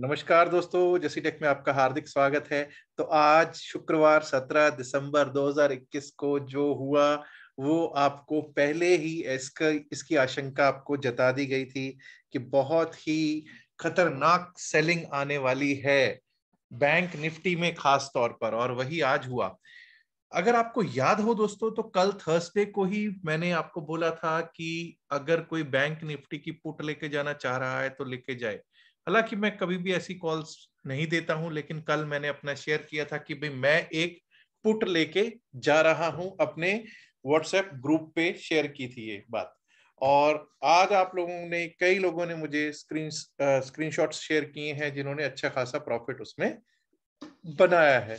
नमस्कार दोस्तों जसी टेक में आपका हार्दिक स्वागत है तो आज शुक्रवार 17 दिसंबर 2021 को जो हुआ वो आपको पहले ही इसका इसकी आशंका आपको जता दी गई थी कि बहुत ही खतरनाक सेलिंग आने वाली है बैंक निफ्टी में खास तौर पर और वही आज हुआ अगर आपको याद हो दोस्तों तो कल थर्सडे को ही मैंने आपको बोला था कि अगर कोई बैंक निफ्टी की पुट लेके जाना चाह रहा है तो लेके जाए हालांकि मैं कभी भी ऐसी कॉल्स नहीं देता हूं लेकिन कल मैंने अपना शेयर किया था कि भाई मैं एक पुट लेके जा रहा हूं अपने व्हाट्सएप ग्रुप पे शेयर की थी ये बात और आज आप लोगों ने कई लोगों ने मुझे स्क्रीन स्क्रीनशॉट्स शेयर किए हैं जिन्होंने अच्छा खासा प्रॉफिट उसमें बनाया है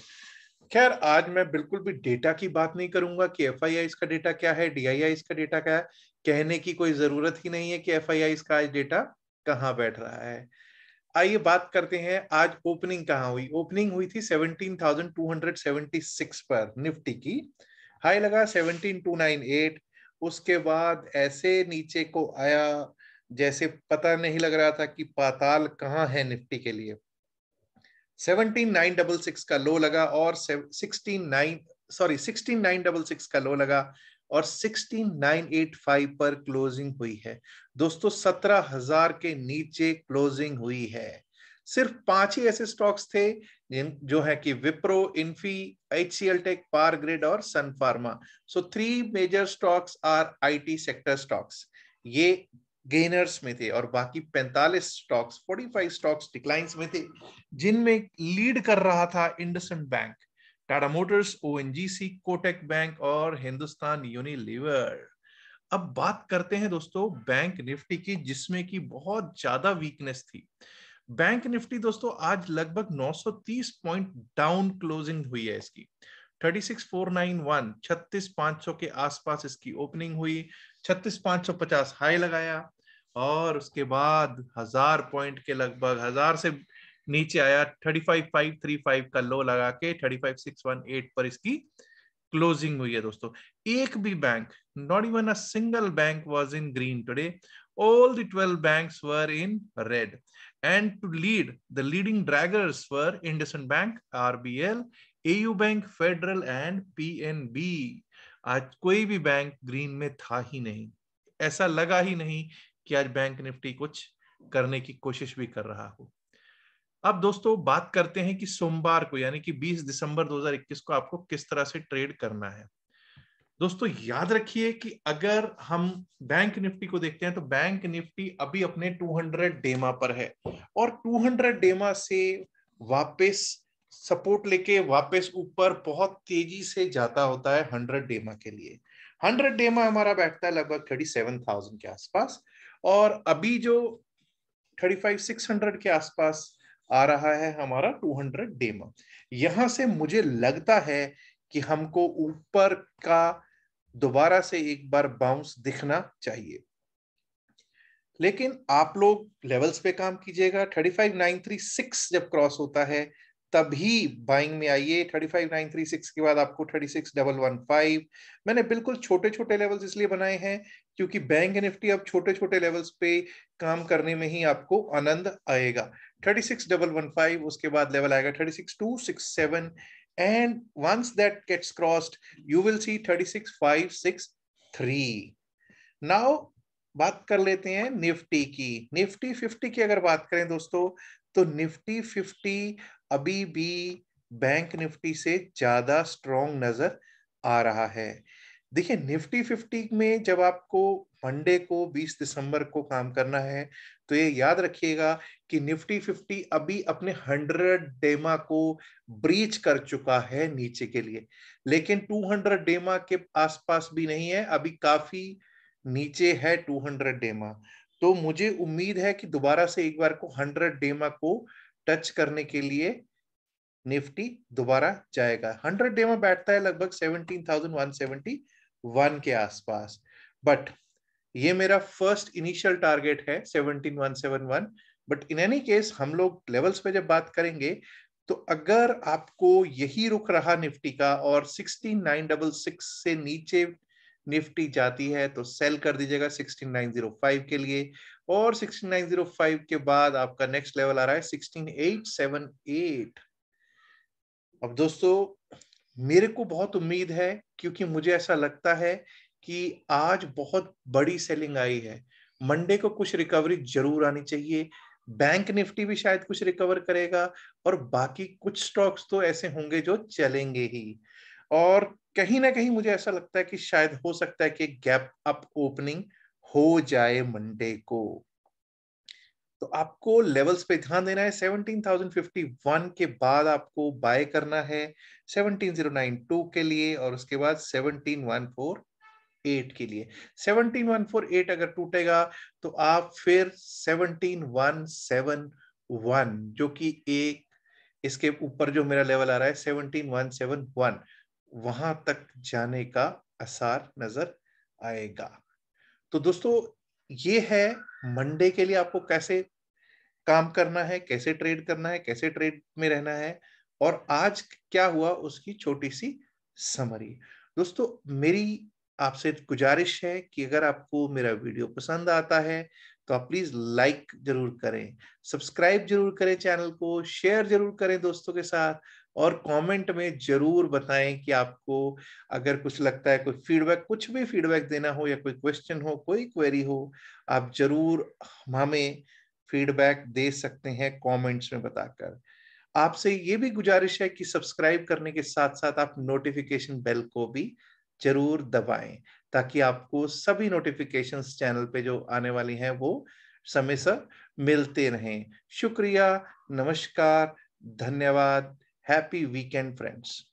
खैर आज मैं बिल्कुल भी डेटा की बात नहीं करूंगा कि एफ का डेटा क्या है डी का डेटा क्या है कहने की कोई जरूरत ही नहीं है कि एफ का आज डेटा कहाँ बैठ रहा है आइए बात करते हैं आज ओपनिंग कहाँ हुई ओपनिंग हुई थी 17,276 पर निफ्टी की हाई लगा 17,298 उसके बाद ऐसे नीचे को आया जैसे पता नहीं लग रहा था कि पाताल कहाँ है निफ्टी के लिए 17,966 का लो लगा और 16,9 सॉरी 16,966 का लो लगा और 16985 पर क्लोजिंग हुई है दोस्तों सत्रह हजार के नीचे क्लोजिंग हुई है सिर्फ पांच ही ऐसे स्टॉक्स थे जो है कि Wipro Infy H C L tech Power Grid और Sun Pharma so three major stocks are IT sector stocks ये गेनर्स में थे और बाकी 45 स्टॉक्स 45 स्टॉक्स डिक्लाइंस में थे जिनमें लीड कर रहा था इंडसन बैंक टाटा मोटर्स ओ कोटेक बैंक और हिंदुस्तान यूनिलीवर अब बात करते हैं दोस्तों बैंक निफ्टी की जिसमें की बहुत ज्यादा वीकनेस थी बैंक निफ्टी दोस्तों आज लगभग 930 पॉइंट डाउन क्लोजिंग हुई है इसकी 36491 36500 के आसपास इसकी ओपनिंग हुई 36550 हाई लगाया और उसके बाद हजार पॉइंट के लगभग हजार से नीचे आया 35535 का लो लगा के 35618 पर इसकी क्लोजिंग हुई है दोस्तों एक भी bank not even a single bank was in green today all the 12 banks were in red. And to lead, the bank draggers were IndusInd Bank, RBL, AU Bank, Federal and PNB. आज कोई भी bank green में था ही नहीं ऐसा लगा ही नहीं कि आज बैंक निफ्टी कुछ करने की कोशिश भी कर रहा हो अब दोस्तों बात करते हैं कि सोमवार को यानी कि 20 दिसंबर 2021 को आपको किस तरह से ट्रेड करना है दोस्तों याद रखिए कि अगर हम बैंक निफ्टी को देखते हैं तो बैंक निफ्टी अभी अपने 200 डेमा पर है और 200 डेमा से वापस सपोर्ट लेके वापस ऊपर बहुत तेजी से जाता होता है 100 डेमा के लिए 100 डेमा हमारा बैठता है लगभग थर्टी के आसपास और अभी जो हंड्रेड के आसपास आ रहा है हमारा 200 डेमा यहां से मुझे लगता है कि हमको ऊपर का दोबारा से एक बार बाउंस दिखना चाहिए लेकिन आप लोग लेवल्स पे काम कीजिएगा 35936 जब क्रॉस होता है तभी बाइंग में आइए 35936 के बाद आपको 36115 मैंने बिल्कुल छोटे छोटे लेवल्स इसलिए बनाए हैं क्योंकि बैंक निफ्टी अब छोटे छोटे लेवल्स पे काम करने में ही आपको आनंद आएगा thirty six double one five उसके बाद लेवल आएगा thirty six two six seven and once that gets crossed you will see thirty six five six three now बात कर लेते हैं निफ्टी की निफ्टी फिफ्टी की अगर बात करें दोस्तों तो निफ्टी फिफ्टी अभी भी बैंक निफ्टी से ज्यादा स्ट्रॉन्ग नजर आ रहा है देखिए निफ्टी फिफ्टी में जब आपको मंडे को 20 दिसंबर को काम करना है तो ये याद रखिएगा कि निफ्टी फिफ्टी अभी अपने हंड्रेड डेमा को ब्रीच कर चुका है नीचे के लिए लेकिन टू हंड्रेड डेमा के आसपास भी नहीं है अभी काफी नीचे है टू हंड्रेड डेमा तो मुझे उम्मीद है कि दोबारा से एक बार को हंड्रेड डेमा को टच करने के लिए निफ्टी दोबारा जाएगा हंड्रेड डेमा बैठता है लगभग वन के आसपास बट ये मेरा फर्स्ट इनिशियल टारगेट है one but in any case हम लोग लेवल्स पे जब बात करेंगे तो अगर आपको यही रुक रहा निफ्टी का और 16966 से नीचे निफ्टी जाती है तो सेल कर दीजिएगा 16905 के लिए और 16905 के बाद आपका नेक्स्ट लेवल आ रहा है 16878 अब दोस्तों मेरे को बहुत उम्मीद है क्योंकि मुझे ऐसा लगता है कि आज बहुत बड़ी सेलिंग आई है मंडे को कुछ रिकवरी जरूर आनी चाहिए बैंक निफ्टी भी शायद कुछ रिकवर करेगा और बाकी कुछ स्टॉक्स तो ऐसे होंगे जो चलेंगे ही और कहीं ना कहीं मुझे ऐसा लगता है कि शायद हो सकता है कि गैप अप ओपनिंग हो जाए मंडे को तो आपको लेवल्स पे ध्यान देना है 17,051 के बाद आपको बाय करना है 17,092 के लिए और उसके बाद 17,140 एट के लिए सेवनटीन वन फोर एट अगर टूटेगा तो आप फिर सेवनटीन वन सेवन वन जो कि एक इसके ऊपर जो मेरा लेवल आ रहा है सेवनटीन वन सेवन वन वहां तक जाने का आसार नजर आएगा तो दोस्तों ये है मंडे के लिए आपको कैसे काम करना है कैसे ट्रेड करना है कैसे ट्रेड में रहना है और आज क्या हुआ उसकी छोटी सी समरी दोस्तों मेरी आपसे गुजारिश है कि अगर आपको मेरा वीडियो पसंद आता है तो आप प्लीज लाइक जरूर करें सब्सक्राइब जरूर करें चैनल को शेयर जरूर करें दोस्तों के साथ और कमेंट में जरूर बताएं कि आपको अगर कुछ लगता है कोई फीडबैक कुछ भी फीडबैक देना हो या कोई क्वेश्चन हो कोई क्वेरी हो आप जरूर हमें फीडबैक दे सकते हैं कमेंट्स में बताकर आपसे ये भी गुजारिश है कि सब्सक्राइब करने के साथ साथ आप नोटिफिकेशन बेल को भी जरूर दबाएं ताकि आपको सभी नोटिफिकेशंस चैनल पे जो आने वाली हैं वो समय से मिलते रहें शुक्रिया नमस्कार धन्यवाद हैप्पी वीकेंड फ्रेंड्स